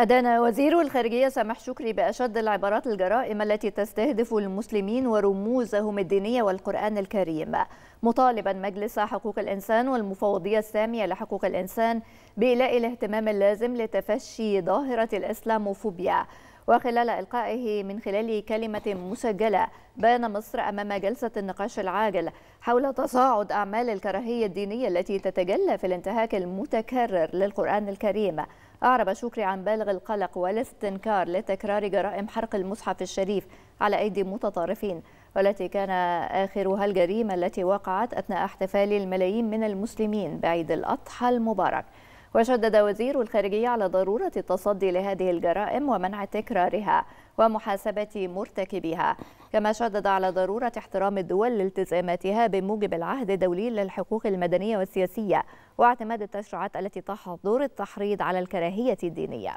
أدان وزير الخارجية سامح شكري بأشد العبارات الجرائم التي تستهدف المسلمين ورموزهم الدينية والقرآن الكريم مطالبا مجلس حقوق الإنسان والمفوضية السامية لحقوق الإنسان بإيلاء الاهتمام اللازم لتفشي ظاهرة الإسلاموفوبيا وخلال إلقائه من خلال كلمة مسجلة بان مصر أمام جلسة النقاش العاجل حول تصاعد أعمال الكراهية الدينية التي تتجلى في الانتهاك المتكرر للقرآن الكريم أعرب شكري عن بالغ القلق والاستنكار لتكرار جرائم حرق المصحف الشريف على أيدي متطرفين والتي كان آخرها الجريمة التي وقعت أثناء احتفال الملايين من المسلمين بعيد الأضحى المبارك وشدد وزير الخارجية على ضرورة التصدي لهذه الجرائم ومنع تكرارها ومحاسبة مرتكبيها كما شدد على ضرورة احترام الدول لالتزاماتها بموجب العهد الدولي للحقوق المدنية والسياسية واعتماد التشريعات التي تحظر دور التحريض على الكراهية الدينية